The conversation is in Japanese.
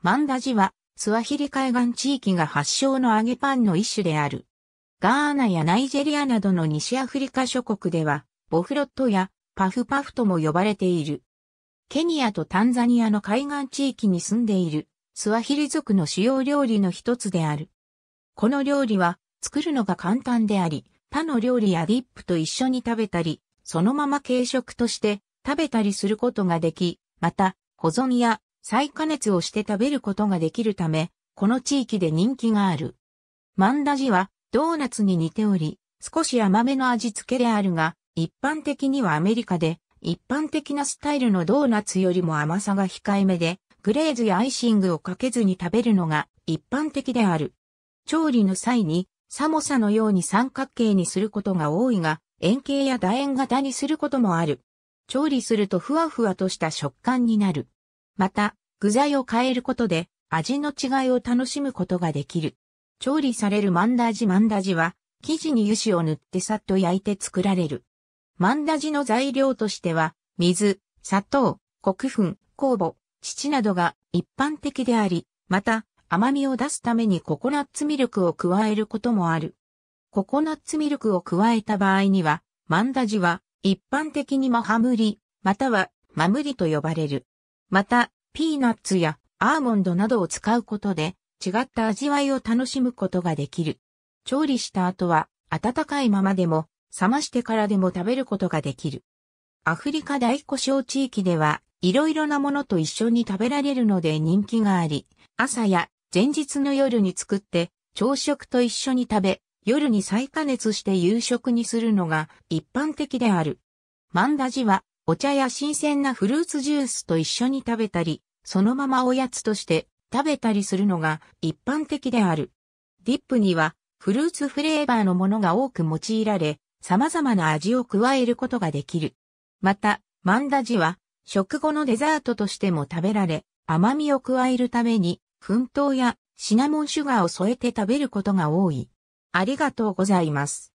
マンダジは、スワヒリ海岸地域が発祥の揚げパンの一種である。ガーナやナイジェリアなどの西アフリカ諸国では、ボフロットやパフパフとも呼ばれている。ケニアとタンザニアの海岸地域に住んでいる、スワヒリ族の主要料理の一つである。この料理は、作るのが簡単であり、他の料理やディップと一緒に食べたり、そのまま軽食として食べたりすることができ、また、保存や再加熱をして食べることができるため、この地域で人気がある。マンダジはドーナツに似ており、少し甘めの味付けであるが、一般的にはアメリカで、一般的なスタイルのドーナツよりも甘さが控えめで、グレーズやアイシングをかけずに食べるのが一般的である。調理の際に、サモサのように三角形にすることが多いが、円形や楕円型にすることもある。調理するとふわふわとした食感になる。また、具材を変えることで味の違いを楽しむことができる。調理されるマンダジマンダジは、生地に油脂を塗ってさっと焼いて作られる。マンダジの材料としては、水、砂糖、黒粉、酵母、乳などが一般的であり、また、甘みを出すためにココナッツミルクを加えることもある。ココナッツミルクを加えた場合には、マンダジは一般的にマハムリ、またはマムリと呼ばれる。また、ピーナッツやアーモンドなどを使うことで違った味わいを楽しむことができる。調理した後は温かいままでも冷ましてからでも食べることができる。アフリカ大古小地域では、いろいろなものと一緒に食べられるので人気があり、朝や前日の夜に作って、朝食と一緒に食べ、夜に再加熱して夕食にするのが一般的である。マンダジはお茶や新鮮なフルーツジュースと一緒に食べたり、そのままおやつとして食べたりするのが一般的である。ディップにはフルーツフレーバーのものが多く用いられ、様々な味を加えることができる。また、マンダジは食後のデザートとしても食べられ、甘みを加えるために、粉糖やシナモンシュガーを添えて食べることが多い。ありがとうございます。